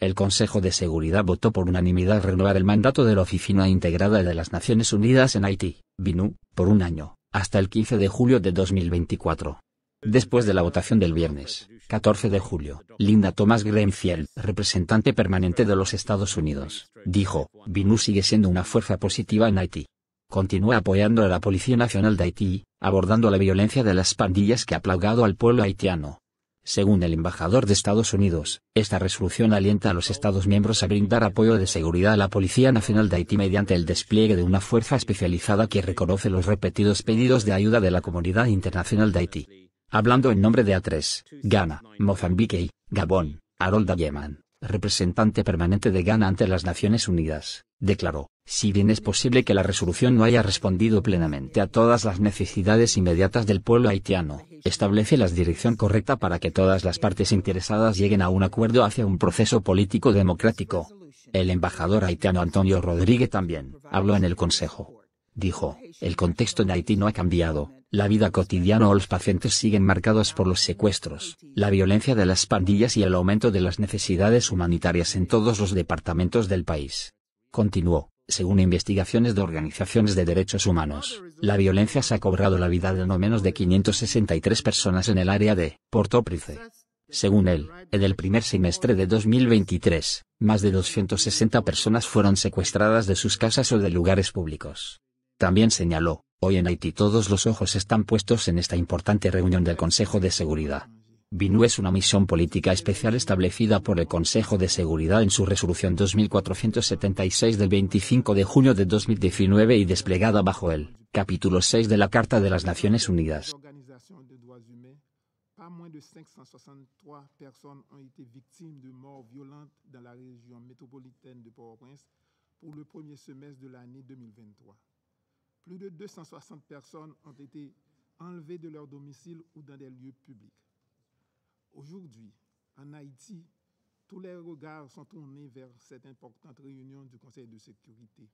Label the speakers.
Speaker 1: El Consejo de Seguridad votó por unanimidad renovar el mandato de la Oficina Integrada de las Naciones Unidas en Haití, BINU, por un año, hasta el 15 de julio de 2024. Después de la votación del viernes, 14 de julio, Linda Thomas Greenfield, representante permanente de los Estados Unidos, dijo, BINU sigue siendo una fuerza positiva en Haití. Continúa apoyando a la Policía Nacional de Haití, abordando la violencia de las pandillas que ha plagado al pueblo haitiano según el embajador de Estados Unidos, esta resolución alienta a los Estados miembros a brindar apoyo de seguridad a la Policía Nacional de Haití mediante el despliegue de una fuerza especializada que reconoce los repetidos pedidos de ayuda de la comunidad internacional de Haití. Hablando en nombre de A3, Ghana, Mozambique y Gabón, Harold Yeman, representante permanente de Ghana ante las Naciones Unidas, declaró, si bien es posible que la resolución no haya respondido plenamente a todas las necesidades inmediatas del pueblo haitiano, establece la dirección correcta para que todas las partes interesadas lleguen a un acuerdo hacia un proceso político democrático. El embajador haitiano Antonio Rodríguez también habló en el Consejo. Dijo, el contexto en Haití no ha cambiado, la vida cotidiana o los pacientes siguen marcados por los secuestros, la violencia de las pandillas y el aumento de las necesidades humanitarias en todos los departamentos del país. Continuó. Según investigaciones de organizaciones de derechos humanos, la violencia se ha cobrado la vida de no menos de 563 personas en el área de Portóprice. Según él, en el primer semestre de 2023, más de 260 personas fueron secuestradas de sus casas o de lugares públicos. También señaló, Hoy en Haití todos los ojos están puestos en esta importante reunión del Consejo de Seguridad. BINU es una misión política especial establecida por el Consejo de Seguridad en su resolución 2476 del 25 de junio de 2019 y desplegada bajo el capítulo 6 de la Carta de las Naciones Unidas.
Speaker 2: plus de 260 personnes ont été enlevées de leur domicile ou dans des lieux publics. Aujourd'hui, en Haïti, tous les regards sont tournés vers cette importante réunion du Conseil de sécurité.